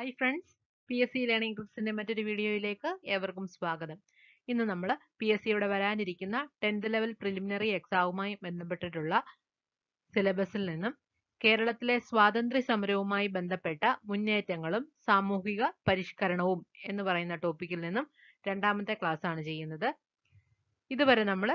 Hi friends P S C learning ടിപ്സിന്റെ മറ്റൊരു വീഡിയോയിലേക്ക് ഏവർക്കും സ്വാഗതം ഇന്ന് നമ്മൾ പി എസ് സിയുടെ വരാനിരിക്കുന്ന ടെൻത്ത് ലെവൽ പ്രിലിമിനറി എക്സാമുമായി ബന്ധപ്പെട്ടിട്ടുള്ള സിലബസിൽ നിന്നും കേരളത്തിലെ സ്വാതന്ത്ര്യ സമരവുമായി ബന്ധപ്പെട്ട മുന്നേറ്റങ്ങളും സാമൂഹിക പരിഷ്കരണവും എന്ന് പറയുന്ന ടോപ്പിക്കിൽ നിന്നും രണ്ടാമത്തെ ക്ലാസ് ആണ് ചെയ്യുന്നത് ഇതുവരെ നമ്മൾ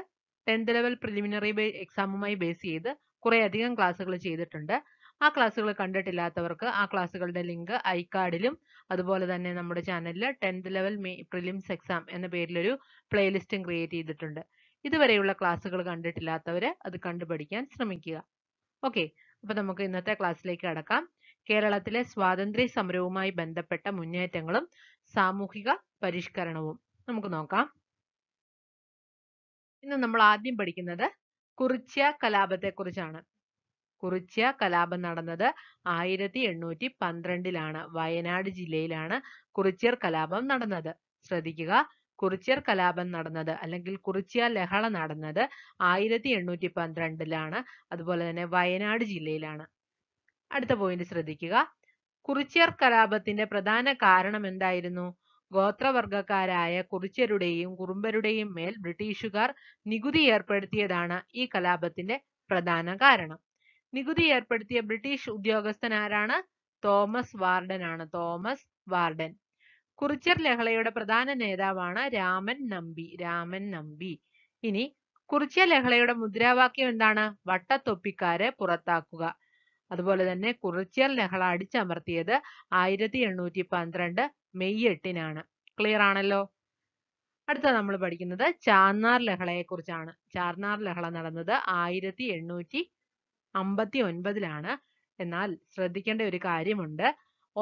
ടെൻത്ത് ലെവൽ പ്രിലിമിനറി എക്സാമുമായി ബേസ് ചെയ്ത് കുറേയധികം ക്ലാസ്സുകൾ ചെയ്തിട്ടുണ്ട് ആ ക്ലാസ്സുകൾ കണ്ടിട്ടില്ലാത്തവർക്ക് ആ ക്ലാസ്സുകളുടെ ലിങ്ക് കാർഡിലും അതുപോലെ തന്നെ നമ്മുടെ ചാനലിൽ ടെൻത്ത് ലെവൽ പ്രിലിംസ് എക്സാം എന്ന പേരിലൊരു പ്ലേലിസ്റ്റും ക്രിയേറ്റ് ചെയ്തിട്ടുണ്ട് ഇതുവരെയുള്ള ക്ലാസ്സുകൾ കണ്ടിട്ടില്ലാത്തവർ അത് കണ്ടുപഠിക്കാൻ ശ്രമിക്കുക ഓക്കെ അപ്പോൾ നമുക്ക് ഇന്നത്തെ ക്ലാസ്സിലേക്ക് കടക്കാം കേരളത്തിലെ സ്വാതന്ത്ര്യ സമരവുമായി ബന്ധപ്പെട്ട മുന്നേറ്റങ്ങളും സാമൂഹിക പരിഷ്കരണവും നമുക്ക് നോക്കാം ഇന്ന് നമ്മൾ ആദ്യം പഠിക്കുന്നത് കുറിച്യ കലാപത്തെ കുറിച്ചാണ് കുറിച്ച കലാപം നടന്നത് ആയിരത്തി എണ്ണൂറ്റി പന്ത്രണ്ടിലാണ് വയനാട് ജില്ലയിലാണ് കുറിച്യർ കലാപം നടന്നത് ശ്രദ്ധിക്കുക കുറിച്യർ കലാപം നടന്നത് അല്ലെങ്കിൽ കുറിച്യ ലഹള നടന്നത് ആയിരത്തി എണ്ണൂറ്റി പന്ത്രണ്ടിലാണ് അതുപോലെ തന്നെ വയനാട് ജില്ലയിലാണ് അടുത്ത പോയിന്റ് ശ്രദ്ധിക്കുക കുറിച്യർ കലാപത്തിന്റെ പ്രധാന കാരണം എന്തായിരുന്നു ഗോത്രവർഗക്കാരായ കുറിച്ചരുടെയും കുറുമ്പരുടെയും മേൽ ബ്രിട്ടീഷുകാർ നികുതി ഏർപ്പെടുത്തിയതാണ് ഈ കലാപത്തിന്റെ പ്രധാന കാരണം നികുതി ഏർപ്പെടുത്തിയ ബ്രിട്ടീഷ് ഉദ്യോഗസ്ഥൻ ആരാണ് തോമസ് വാർഡൻ ആണ് തോമസ് വാർഡൻ കുറിച്ചർ ലഹളയുടെ പ്രധാന നേതാവാണ് രാമൻ നമ്പി രാമൻ നമ്പി ഇനി കുറിച്ചർ ലഹളയുടെ മുദ്രാവാക്യം എന്താണ് വട്ടത്തൊപ്പിക്കാരെ പുറത്താക്കുക അതുപോലെ തന്നെ കുറിച്ചർ ലഹള അടിച്ചമർത്തിയത് ആയിരത്തി എണ്ണൂറ്റി പന്ത്രണ്ട് മെയ് എട്ടിനാണ് ക്ലിയർ ആണല്ലോ അടുത്ത നമ്മൾ പഠിക്കുന്നത് ചാർനാർ ലഹളയെ കുറിച്ചാണ് ചാർനാർ ലഹള നടന്നത് ആയിരത്തി എണ്ണൂറ്റി അമ്പത്തി ഒൻപതിലാണ് എന്നാൽ ശ്രദ്ധിക്കേണ്ട ഒരു കാര്യമുണ്ട്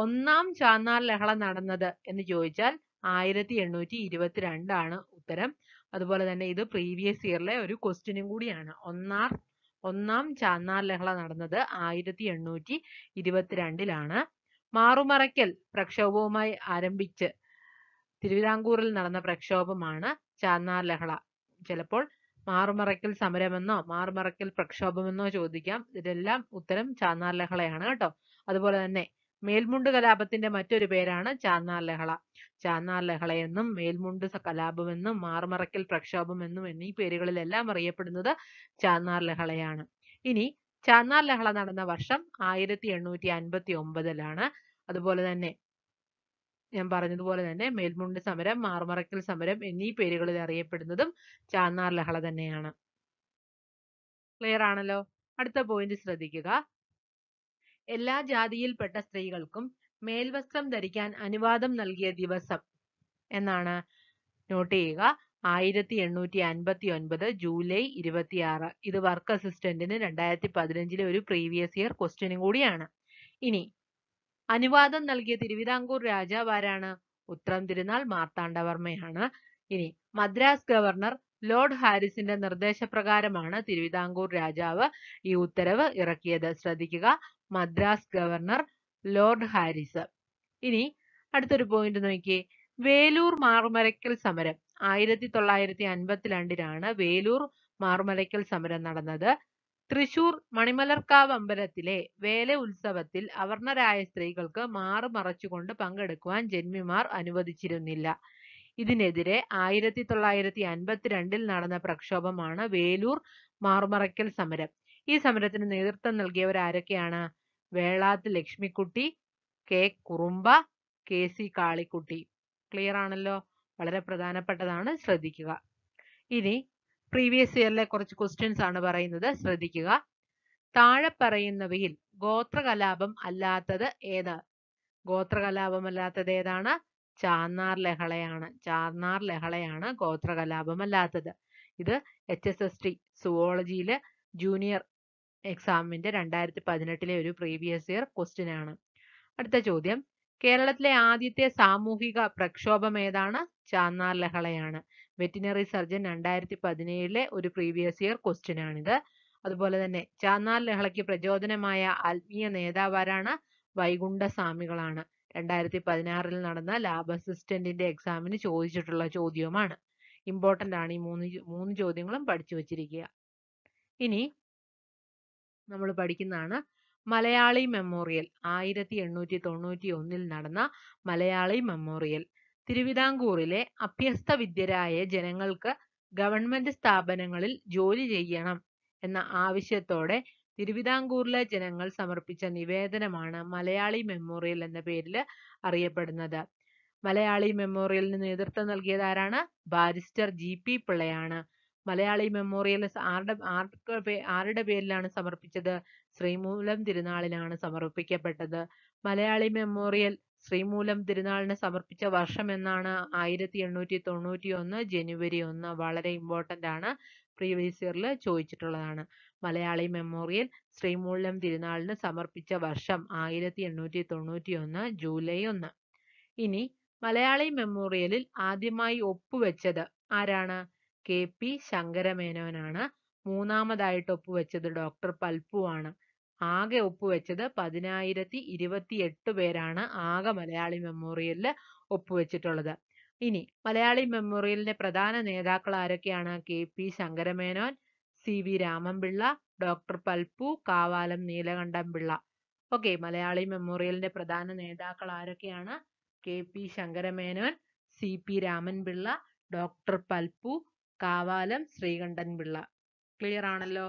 ഒന്നാം ചാന്നാർ ലഹള നടന്നത് എന്ന് ചോദിച്ചാൽ ആയിരത്തി എണ്ണൂറ്റി ഇരുപത്തിരണ്ടാണ് ഉത്തരം അതുപോലെ തന്നെ ഇത് പ്രീവിയസ് ഇയറിലെ ഒരു ക്വസ്റ്റ്യനും കൂടിയാണ് ഒന്നാം ഒന്നാം ചാന്നാർ ലഹള നടന്നത് ആയിരത്തി എണ്ണൂറ്റി ഇരുപത്തിരണ്ടിലാണ് മാറുമറയ്ക്കൽ പ്രക്ഷോഭവുമായി ആരംഭിച്ച് തിരുവിതാംകൂറിൽ നടന്ന പ്രക്ഷോഭമാണ് ചാന്നാർ ലഹള ചിലപ്പോൾ മാറുമറയ്ക്കൽ സമരമെന്നോ മാറുമറയ്ക്കൽ പ്രക്ഷോഭമെന്നോ ചോദിക്കാം ഇതെല്ലാം ഉത്തരം ചാന്നാർ ലഹളയാണ് കേട്ടോ അതുപോലെ തന്നെ മേൽമുണ്ട് കലാപത്തിന്റെ മറ്റൊരു പേരാണ് ചാന്നാർ ലഹള ചാന്നാർ ലഹളയെന്നും മേൽമുണ്ട് കലാപമെന്നും മാറുമറയ്ക്കൽ പ്രക്ഷോഭമെന്നും എന്നീ പേരുകളിലെല്ലാം അറിയപ്പെടുന്നത് ചാന്നാർ ലഹളയാണ് ഇനി ചാന്നാർ ലഹള നടന്ന വർഷം ആയിരത്തി എണ്ണൂറ്റി അൻപത്തി ഒമ്പതിലാണ് അതുപോലെ തന്നെ ഞാൻ പറഞ്ഞതുപോലെ തന്നെ മേൽമുണ്ട് സമരം മാർമറയ്ക്കൽ സമരം എന്നീ പേരുകളിൽ അറിയപ്പെടുന്നതും ചാന്നാർ ലഹള തന്നെയാണ് ക്ലിയർ ആണല്ലോ അടുത്ത പോയിന്റ് ശ്രദ്ധിക്കുക എല്ലാ ജാതിയിൽപ്പെട്ട സ്ത്രീകൾക്കും മേൽവസ്ത്രം ധരിക്കാൻ അനുവാദം നൽകിയ ദിവസം എന്നാണ് നോട്ട് ചെയ്യുക ആയിരത്തി എണ്ണൂറ്റി അൻപത്തി ഒൻപത് ജൂലൈ ഇരുപത്തിയാറ് ഇത് വർക്ക് അസിസ്റ്റന്റിന് രണ്ടായിരത്തി പതിനഞ്ചിലെ ഒരു പ്രീവിയസ് ഇയർ ക്വസ്റ്റ്യനും കൂടിയാണ് ഇനി അനുവാദം നൽകിയ തിരുവിതാംകൂർ രാജാവാരാണ് ഉത്രം തിരുനാൾ മാർത്താണ്ഡവർമ്മയാണ് ഇനി മദ്രാസ് ഗവർണർ ലോർഡ് ഹാരിസിന്റെ നിർദ്ദേശപ്രകാരമാണ് തിരുവിതാംകൂർ രാജാവ് ഈ ഉത്തരവ് ഇറക്കിയത് ശ്രദ്ധിക്കുക മദ്രാസ് ഗവർണർ ലോർഡ് ഹാരിസ് ഇനി അടുത്തൊരു പോയിന്റ് നോക്കി വേലൂർ മാർമരയ്ക്കൽ സമരം ആയിരത്തി തൊള്ളായിരത്തി അൻപത്തിരണ്ടിലാണ് വേലൂർ മാർമരയ്ക്കൽ സമരം നടന്നത് തൃശൂർ മണിമലർക്കാവ് അമ്പലത്തിലെ വേല ഉത്സവത്തിൽ അവർണരായ സ്ത്രീകൾക്ക് മാറു മറച്ചുകൊണ്ട് പങ്കെടുക്കുവാൻ ജന്മിമാർ അനുവദിച്ചിരുന്നില്ല. ഇതിനെതിരെ ആയിരത്തി തൊള്ളായിരത്തി അൻപത്തിരണ്ടിൽ നടന്ന പ്രക്ഷോഭമാണ് വേലൂർ മാറുമറയ്ക്കൽ സമരം. ഈ സമരത്തിന് നേതൃത്വം നൽകിയവരാരൊക്കെയാണ്? Velath Lakshmikutty, K. Kurumba, K. C. Kalikutty. Clear ആണല്ലോ? വളരെ പ്രധാനപ്പെട്ടതാണ് ശ്രദ്ധിക്കുക. ഇനി പ്രീവിയസ് ഇയറിലെ കുറച്ച് ക്വസ്റ്റ്യൻസ് ആണ് പറയുന്നത് ശ്രദ്ധിക്കുക താഴെ പറയുന്നവയിൽ ഗോത്രകലാപം അല്ലാത്തത് ഏത് ഗോത്രകലാപം അല്ലാത്തത് ഏതാണ് ചാന്നാർ ലഹളയാണ് ചാന്നാർ ലഹളയാണ് ഗോത്രകലാപം അല്ലാത്തത് ഇത് എച്ച് എസ് എസ് ടി സുവോളജിയിലെ ജൂനിയർ എക്സാമിന്റെ രണ്ടായിരത്തി പതിനെട്ടിലെ ഒരു പ്രീവിയസ് ഇയർ ക്വസ്റ്റ്യൻ ആണ് അടുത്ത ചോദ്യം കേരളത്തിലെ ആദ്യത്തെ സാമൂഹിക പ്രക്ഷോഭം ഏതാണ് ചാന്നാർ ലഹളയാണ് വെറ്റിനറി സർജൻ രണ്ടായിരത്തി പതിനേഴിലെ ഒരു പ്രീവിയസ് ഇയർ ക്വസ്റ്റ്യൻ ആണിത് അതുപോലെ തന്നെ ചാന്നാർ ലഹളയ്ക്ക് പ്രചോദനമായ ആത്മീയ നേതാവാരാണ് വൈകുണ്ഠ സ്വാമികളാണ് രണ്ടായിരത്തി പതിനാറിൽ നടന്ന ലാബ് അസിസ്റ്റന്റിന്റെ എക്സാമിന് ചോദിച്ചിട്ടുള്ള ചോദ്യവുമാണ് ഇമ്പോർട്ടൻ്റ് ആണ് ഈ മൂന്ന് മൂന്ന് ചോദ്യങ്ങളും പഠിച്ചു വച്ചിരിക്കുക ഇനി നമ്മൾ പഠിക്കുന്നതാണ് മലയാളി മെമ്മോറിയൽ ആയിരത്തി എണ്ണൂറ്റി തൊണ്ണൂറ്റി ഒന്നിൽ നടന്ന മലയാളി മെമ്മോറിയൽ തിരുവിതാംകൂറിലെ അഭ്യസ്തവിദ്യരായ ജനങ്ങൾക്ക് ഗവൺമെന്റ് സ്ഥാപനങ്ങളിൽ ജോലി ചെയ്യണം എന്ന ആവശ്യത്തോടെ തിരുവിതാംകൂറിലെ ജനങ്ങൾ സമർപ്പിച്ച നിവേദനമാണ് മലയാളി മെമ്മോറിയൽ എന്ന പേരിൽ അറിയപ്പെടുന്നത് മലയാളി മെമ്മോറിയലിന് നേതൃത്വം നൽകിയത് ആരാണ് ബാരിസ്റ്റർ ജി പി പിള്ളയാണ് മലയാളി മെമ്മോറിയൽ ആരുടെ ആർക്ക് ആരുടെ പേരിലാണ് സമർപ്പിച്ചത് ശ്രീമൂലം തിരുനാളിനാണ് സമർപ്പിക്കപ്പെട്ടത് മലയാളി മെമ്മോറിയൽ ശ്രീമൂലം തിരുനാളിന് സമർപ്പിച്ച എന്നാണ് ആയിരത്തി എണ്ണൂറ്റി തൊണ്ണൂറ്റി ഒന്ന് ജനുവരി ഒന്ന് വളരെ ഇമ്പോർട്ടൻ്റ് ആണ് പ്രീവിയസ് ഇയറിൽ ചോദിച്ചിട്ടുള്ളതാണ് മലയാളി മെമ്മോറിയൽ ശ്രീമൂലം തിരുനാളിന് സമർപ്പിച്ച വർഷം ആയിരത്തി എണ്ണൂറ്റി തൊണ്ണൂറ്റി ഒന്ന് ജൂലൈ ഒന്ന് ഇനി മലയാളി മെമ്മോറിയലിൽ ആദ്യമായി ഒപ്പുവെച്ചത് ആരാണ് കെ പി ശങ്കരമേനോനാണ് മൂന്നാമതായിട്ട് ഒപ്പുവെച്ചത് ഡോക്ടർ പൽപ്പു ആണ് ആകെ ഒപ്പുവെച്ചത് പതിനായിരത്തി എട്ട് പേരാണ് ആകെ മലയാളി മെമ്മോറിയലിൽ ഒപ്പുവെച്ചിട്ടുള്ളത് ഇനി മലയാളി മെമ്മോറിയലിന്റെ പ്രധാന നേതാക്കൾ ആരൊക്കെയാണ് K P Sankara Menon C V Raman Pillai doctor Palpu Kavalam Neelakantam Pillai okay Malayali മെമ്മോറിയലിന്റെ പ്രധാന നേതാക്കൾ ആരൊക്കെയാണ് K P Sankara Menon C P Raman Pillai doctor Palpu Kavalam Sreekantan Pillai clear ആണല്ലോ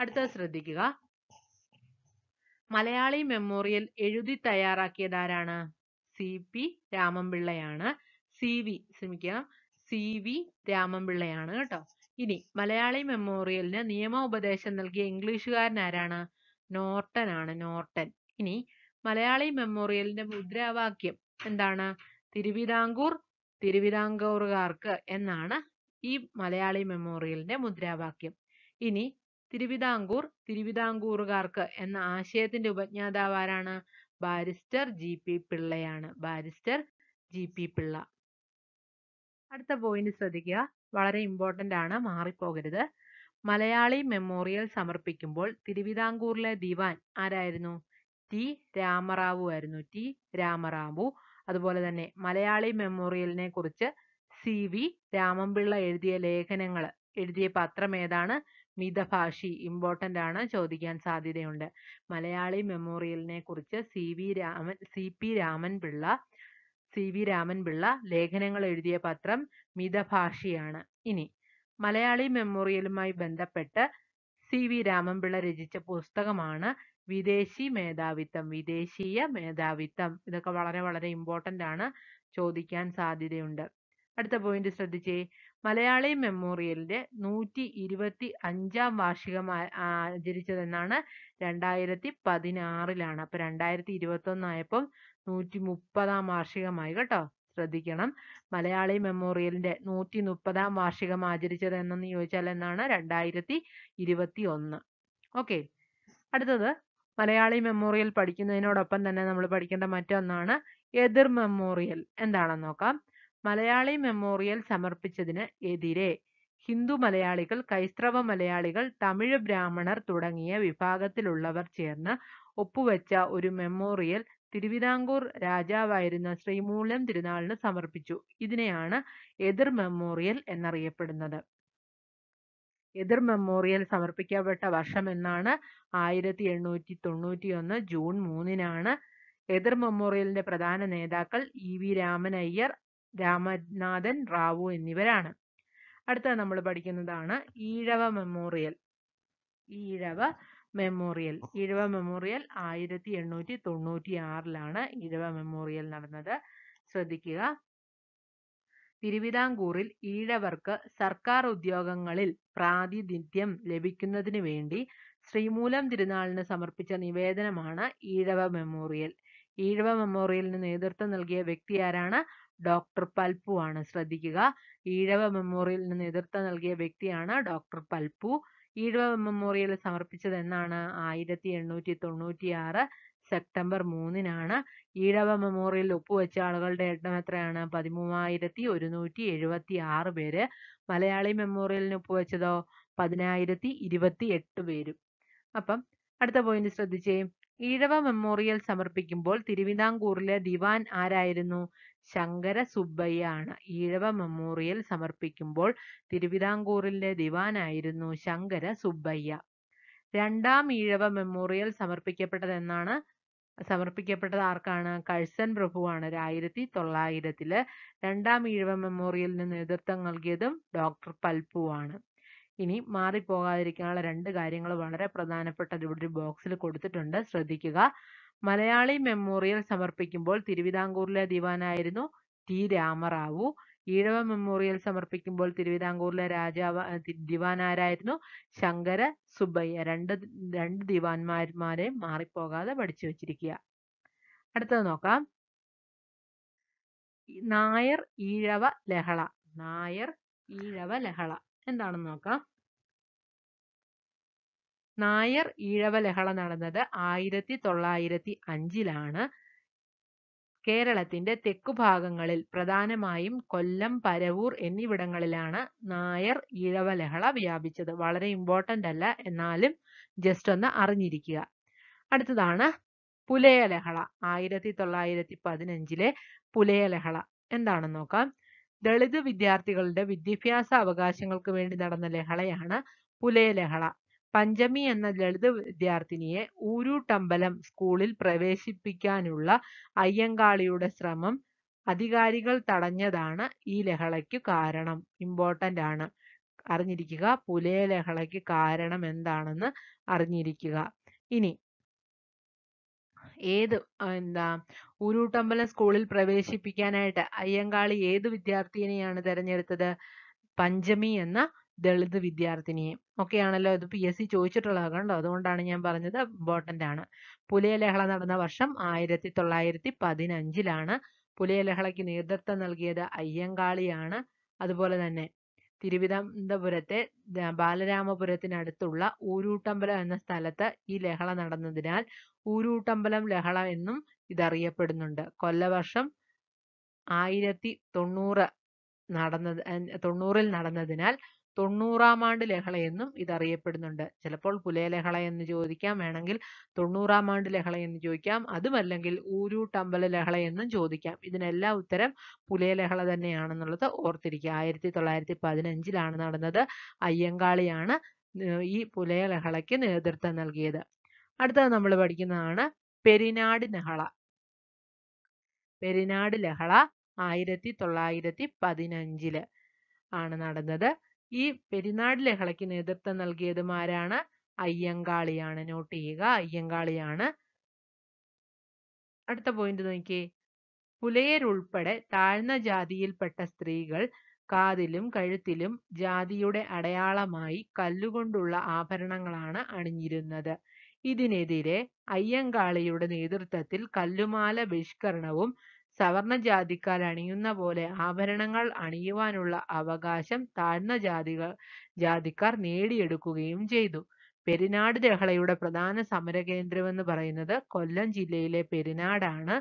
അടുത്തത് ശ്രദ്ധിക്കുക മലയാളി മെമ്മോറിയൽ എഴുതി തയ്യാറാക്കിയതാരാണ് സി പി രാമൻപിള്ളയാണ് സി വി ശ്രമിക്കുക സി വി രാമൻപിള്ളയാണ് കേട്ടോ ഇനി മലയാളി മെമ്മോറിയലിന് നിയമോപദേശം നൽകിയ ഇംഗ്ലീഷുകാരൻ ആരാണ് നോർട്ടൻ ആണ് നോർട്ടൻ ഇനി മലയാളി മെമ്മോറിയലിന്റെ മുദ്രാവാക്യം എന്താണ് തിരുവിതാംകൂർ തിരുവിതാംകൂറുകാർക്ക് എന്നാണ് ഈ മലയാളി മെമ്മോറിയലിന്റെ മുദ്രാവാക്യം ഇനി തിരുവിതാംകൂർ തിരുവിതാംകൂറുകാർക്ക് എന്ന ആശയത്തിന്റെ ഉപജ്ഞാതാവ് ആരാണ് ബാരിസ്റ്റർ ജി പി പിള്ളയാണ് ബാരിസ്റ്റർ ജി പി പിള്ള അടുത്ത പോയിന്റ് ശ്രദ്ധിക്കുക വളരെ ഇമ്പോർട്ടന്റ് ആണ് മാറിപ്പോകരുത് മലയാളി മെമ്മോറിയൽ സമർപ്പിക്കുമ്പോൾ തിരുവിതാംകൂറിലെ ദിവാൻ ആരായിരുന്നു ടി രാമറാവു ആയിരുന്നു ടി രാമറാവു അതുപോലെ തന്നെ മലയാളി മെമ്മോറിയലിനെ കുറിച്ച് സി വി രാമൻപിള്ള എഴുതിയ ലേഖനങ്ങൾ എഴുതിയ പത്രം ഏതാണ് മിതഭാഷി ഇമ്പോർട്ടൻ്റ് ആണ് ചോദിക്കാൻ സാധ്യതയുണ്ട് മലയാളി മെമ്മോറിയലിനെ കുറിച്ച് C V Raman C P Raman Pillai C V Raman Pillai ലേഖനങ്ങൾ എഴുതിയ പത്രം മിതഭാഷിയാണ് ഇനി മലയാളി മെമ്മോറിയലുമായി ബന്ധപ്പെട്ട് സി വി രാമൻപിള്ള രചിച്ച പുസ്തകമാണ് വിദേശി മേധാവിത്വം വിദേശീയ മേധാവിത്വം ഇതൊക്കെ വളരെ വളരെ ഇമ്പോർട്ടൻ്റ് ആണ് ചോദിക്കാൻ സാധ്യതയുണ്ട് അടുത്ത പോയിന്റ് ശ്രദ്ധിച്ചേ മലയാളി മെമ്മോറിയലിന്റെ നൂറ്റി ഇരുപത്തി അഞ്ചാം വാർഷികം ആചരിച്ചതെന്നാണ് രണ്ടായിരത്തി പതിനാറിലാണ് അപ്പൊ രണ്ടായിരത്തി ആയപ്പോൾ നൂറ്റി മുപ്പതാം വാർഷികമായി കേട്ടോ ശ്രദ്ധിക്കണം മലയാളി മെമ്മോറിയലിന്റെ നൂറ്റി മുപ്പതാം വാർഷികം ആചരിച്ചത് എന്നെന്ന് ചോദിച്ചാൽ എന്നാണ് രണ്ടായിരത്തി ഇരുപത്തി ഒന്ന് ഓക്കെ അടുത്തത് മലയാളി മെമ്മോറിയൽ പഠിക്കുന്നതിനോടൊപ്പം തന്നെ നമ്മൾ പഠിക്കേണ്ട മറ്റൊന്നാണ് എതിർ മെമ്മോറിയൽ എന്താണെന്ന് നോക്കാം മലയാളി മെമ്മോറിയൽ സമർപ്പിച്ചതിന് എതിരെ ഹിന്ദു മലയാളികൾ, ക്രൈസ്തവ മലയാളികൾ, തമിഴ് ബ്രാഹ്മണർ തുടങ്ങിയ വിഭാഗത്തിലുള്ളവർ ചേർന്ന് ഒപ്പുവെച്ച ഒരു മെമ്മോറിയൽ തിരുവിതാംകൂർ രാജാവായിരുന്ന ശ്രീമൂലം തിരുനാളിന് സമർപ്പിച്ചു. ഇതിനെയാണ് എതിർ മെമ്മോറിയൽ എന്നറിയപ്പെടുന്നത്. എതിർ മെമ്മോറിയൽ സമർപ്പിക്കപ്പെട്ട വർഷം എന്നാണ്. ആയിരത്തി എണ്ണൂറ്റി ഒന്ന് ജൂൺ മൂന്നിനാണ്. എതിർ മെമ്മോറിയലിന്റെ പ്രധാന നേതാക്കൾ ഇ. വി. രാമൻ അയ്യർ, രാമനാഥൻ റാവു എന്നിവരാണ് അടുത്ത നമ്മൾ പഠിക്കുന്നതാണ് Ezhava memorial Ezhava memorial Ezhava memorial ആയിരത്തി എണ്ണൂറ്റി തൊണ്ണൂറ്റി ആറിലാണ് ഈഴവ മെമ്മോറിയൽ നടന്നത് ശ്രദ്ധിക്കുക തിരുവിതാംകൂറിൽ ഈഴവർക്ക് സർക്കാർ ഉദ്യോഗങ്ങളിൽ പ്രാതിനിധ്യം ലഭിക്കുന്നതിന് വേണ്ടി ശ്രീമൂലം തിരുനാളിന് സമർപ്പിച്ച നിവേദനമാണ് ഈഴവ മെമ്മോറിയൽ ഈഴവ മെമ്മോറിയലിന് നേതൃത്വം നൽകിയ വ്യക്തി ആരാണ് ഡോക്ടർ പൽപ്പു ആണ് ശ്രദ്ധിക്കുക ഈഴവ മെമ്മോറിയൽ നിന്ന് നേതൃത്വം നൽകിയ വ്യക്തിയാണ് ഡോക്ടർ പൽപ്പു ഈഴവ മെമ്മോറിയൽ സമർപ്പിച്ചത് എന്നാണ് ആയിരത്തി എണ്ണൂറ്റി തൊണ്ണൂറ്റി ആറ് സെപ്റ്റംബർ മൂന്നിനാണ് ഈഴവ മെമ്മോറിയൽ ഒപ്പുവെച്ച ആളുകളുടെ എണ്ണം എത്രയാണ് പതിമൂവായിരത്തി ഒരുന്നൂറ്റി എഴുപത്തി ആറ് പേര് മലയാളി മെമ്മോറിയലിന് ഒപ്പുവെച്ചതോ പതിനായിരത്തി ഇരുപത്തി എട്ട് പേരും അപ്പം അടുത്ത പോയിന്റ് ശ്രദ്ധിച്ചേ ഈഴവ മെമ്മോറിയൽ സമർപ്പിക്കുമ്പോൾ തിരുവിതാംകൂറിലെ ദിവാൻ ആരായിരുന്നു? ശങ്കര സുബ്ബയ്യ ആണ്. ഈഴവ മെമ്മോറിയൽ സമർപ്പിക്കുമ്പോൾ തിരുവിതാംകൂറിലെ ദിവാൻ ആയിരുന്നു ശങ്കര സുബ്ബയ്യ. രണ്ടാം ഈഴവ മെമ്മോറിയൽ സമർപ്പിക്കപ്പെട്ടത് എന്നാണ്? സമർപ്പിക്കപ്പെട്ടത് ആർക്കാണ്? കഴ്സൺ പ്രഭുവാണ്. ഒരു ആയിരത്തി തൊള്ളായിരത്തില് രണ്ടാം ഈഴവ മെമ്മോറിയലിന് നേതൃത്വം നൽകിയതും ഡോക്ടർ പൽപു ആണ്. ഇനി മാറിപ്പോകാതിരിക്കാനുള്ള രണ്ട് കാര്യങ്ങൾ വളരെ പ്രധാനപ്പെട്ട ഒരു ബോക്സിൽ കൊടുത്തിട്ടുണ്ട് ശ്രദ്ധിക്കുക മലയാളി മെമ്മോറിയൽ സമർപ്പിക്കുമ്പോൾ തിരുവിതാംകൂറിലെ ദിവാനായിരുന്നു ടി രാമറാവു ഈഴവ മെമ്മോറിയൽ സമർപ്പിക്കുമ്പോൾ തിരുവിതാംകൂറിലെ രാജാവ് ദിവാനാരായിരുന്നു ശങ്കര സുബയ്യ രണ്ട് രണ്ട് ദിവാൻമാരെയും മാറിപ്പോകാതെ പഠിച്ചു വെച്ചിരിക്കുക അടുത്തത് നോക്കാം നായർ ഈഴവ ലഹള നായർ ഈഴവ ലഹള എന്താണെന്ന് നോക്കാം നായർ ഈഴവ ലഹള നടന്നത് ആയിരത്തി തൊള്ളായിരത്തി അഞ്ചിലാണ് കേരളത്തിന്റെ തെക്കു ഭാഗങ്ങളിൽ പ്രധാനമായും കൊല്ലം പരവൂർ എന്നിവിടങ്ങളിലാണ് നായർ ഈഴവ ലഹള വ്യാപിച്ചത് വളരെ ഇമ്പോർട്ടന്റ് അല്ല എന്നാലും ജസ്റ്റ് ഒന്ന് അറിഞ്ഞിരിക്കുക അടുത്തതാണ് പുലയ ലഹള ആയിരത്തി തൊള്ളായിരത്തി പതിനഞ്ചിലെ പുലയ ലഹള എന്താണെന്ന് നോക്കാം ദളിത് വിദ്യാർത്ഥികളുടെ വിദ്യാഭ്യാസ അവകാശങ്ങൾക്ക് വേണ്ടി നടന്ന ലഹളയാണ് പുലയ ലഹള. പഞ്ചമി എന്ന ദളിത് വിദ്യാർത്ഥിനിയെ ഊരൂട്ടമ്പലം സ്കൂളിൽ പ്രവേശിപ്പിക്കാനുള്ള അയ്യങ്കാളിയുടെ ശ്രമം അധികാരികൾ തടഞ്ഞതാണ് ഈ ലഹളയ്ക്ക് കാരണം. ഇമ്പോർട്ടൻ്റ് ആണ് അറിഞ്ഞിരിക്കുക പുലയ ലഹളയ്ക്ക് കാരണം എന്താണെന്ന് അറിഞ്ഞിരിക്കുക. ഇനി ഏത് എന്താ ഉരുട്ടമ്പലം സ്കൂളിൽ പ്രവേശിപ്പിക്കാനായിട്ട് അയ്യങ്കാളി ഏത് വിദ്യാർത്ഥിനിയാണ് തിരഞ്ഞെടുത്തത് പഞ്ചമി എന്ന ദളിത് വിദ്യാർത്ഥിനിയെ ഒക്കെയാണല്ലോ ഇത് പി എസ് സി ചോദിച്ചിട്ടുള്ളത് കണ്ടോ അതുകൊണ്ടാണ് ഞാൻ പറഞ്ഞത് ഇമ്പോർട്ടൻ്റ് ആണ് ലഹള നടന്ന വർഷം ആയിരത്തി തൊള്ളായിരത്തി പതിനഞ്ചിലാണ് പുലിയലഹളയ്ക്ക് നേതൃത്വം നൽകിയത് അയ്യങ്കാളിയാണ് അതുപോലെ തന്നെ തിരുവിതാംതപുരത്തെ ബാലരാമപുരത്തിനടുത്തുള്ള ഊരൂട്ടമ്പലം എന്ന സ്ഥലത്ത് ഈ ലഹള നടന്നതിനാൽ ഊരൂട്ടമ്പലം ലഹള എന്നും ഇതറിയപ്പെടുന്നുണ്ട് കൊല്ലവർഷം ആയിരത്തി തൊണ്ണൂറ് നടന്നത് തൊണ്ണൂറിൽ നടന്നതിനാൽ തൊണ്ണൂറാം ആണ്ട് ലഹളയെന്നും ഇതറിയപ്പെടുന്നുണ്ട് ചിലപ്പോൾ പുലയലഹള എന്ന് ചോദിക്കാം വേണമെങ്കിൽ തൊണ്ണൂറാം ആണ്ട് ലഹള എന്ന് ചോദിക്കാം അതുമല്ലെങ്കിൽ ഊരൂട്ടമ്പല ലഹള എന്നും ചോദിക്കാം ഇതിനെല്ലാം ഉത്തരം പുലയലഹള തന്നെയാണെന്നുള്ളത് ഓർത്തിരിക്കുക ആയിരത്തി തൊള്ളായിരത്തി പതിനഞ്ചിലാണ് നടന്നത് അയ്യങ്കാളിയാണ് ഈ പുലയലഹളയ്ക്ക് നേതൃത്വം നൽകിയത് അടുത്തത് നമ്മൾ പഠിക്കുന്നതാണ് പെരിനാട് ലഹള പെരിനാട് ലഹള ആയിരത്തി തൊള്ളായിരത്തി പതിനഞ്ചില് ആണ് നടന്നത് ഈ പെരിനാട് ലഹളയ്ക്ക് നേതൃത്വം നൽകിയതും ആരാണ് അയ്യങ്കാളിയാണ് നോട്ട് ചെയ്യുക അയ്യങ്കാളിയാണ് അടുത്ത പോയിന്റ് നോക്കിയേ പുലയരുൾപ്പെടെ താഴ്ന്ന ജാതിയിൽപ്പെട്ട സ്ത്രീകൾ കാതിലും കഴുത്തിലും ജാതിയുടെ അടയാളമായി കല്ലുകൊണ്ടുള്ള ആഭരണങ്ങളാണ് അണിഞ്ഞിരുന്നത് ഇതിനെതിരെ അയ്യങ്കാളിയുടെ നേതൃത്വത്തിൽ കല്ലുമാല ബഹിഷ്കരണവും സവർണ ജാതിക്കാർ അണിയുന്ന പോലെ ആഭരണങ്ങൾ അണിയുവാനുള്ള അവകാശം താഴ്ന്ന ജാതികൾ ജാതിക്കാർ നേടിയെടുക്കുകയും ചെയ്തു പെരിനാട് ജഹളയുടെ പ്രധാന എന്ന് പറയുന്നത് കൊല്ലം ജില്ലയിലെ പെരിനാടാണ്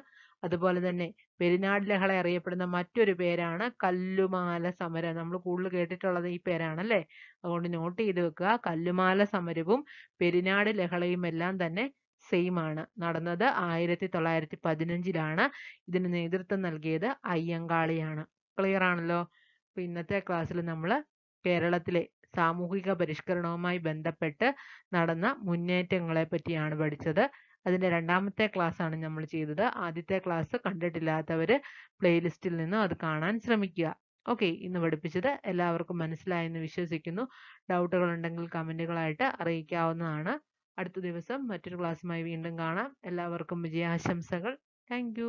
അതുപോലെ തന്നെ പെരിനാട് ലഹള അറിയപ്പെടുന്ന മറ്റൊരു പേരാണ് കല്ലുമാല സമരം നമ്മൾ കൂടുതൽ കേട്ടിട്ടുള്ളത് ഈ പേരാണ് അല്ലേ അതുകൊണ്ട് നോട്ട് ചെയ്ത് വെക്കുക കല്ലുമാല സമരവും പെരിനാട് ലഹളയും എല്ലാം തന്നെ സെയിം ആണ് നടന്നത് ആയിരത്തി തൊള്ളായിരത്തി പതിനഞ്ചിലാണ് ഇതിന് നേതൃത്വം നൽകിയത് അയ്യങ്കാളിയാണ് ക്ലിയർ ആണല്ലോ അപ്പൊ ഇന്നത്തെ ക്ലാസ്സിൽ നമ്മൾ കേരളത്തിലെ സാമൂഹിക പരിഷ്കരണവുമായി ബന്ധപ്പെട്ട് നടന്ന മുന്നേറ്റങ്ങളെ പറ്റിയാണ് പഠിച്ചത് അതിൻ്റെ രണ്ടാമത്തെ ക്ലാസ് ആണ് നമ്മൾ ചെയ്തത് ആദ്യത്തെ ക്ലാസ് കണ്ടിട്ടില്ലാത്തവർ പ്ലേലിസ്റ്റിൽ നിന്നും അത് കാണാൻ ശ്രമിക്കുക ഓക്കെ ഇന്ന് പഠിപ്പിച്ചത് എല്ലാവർക്കും മനസ്സിലായെന്ന് വിശ്വസിക്കുന്നു ഡൗട്ടുകൾ ഉണ്ടെങ്കിൽ കമൻറ്റുകളായിട്ട് അറിയിക്കാവുന്നതാണ് അടുത്ത ദിവസം മറ്റൊരു ക്ലാസ്സുമായി വീണ്ടും കാണാം എല്ലാവർക്കും വിജയാശംസകൾ താങ്ക്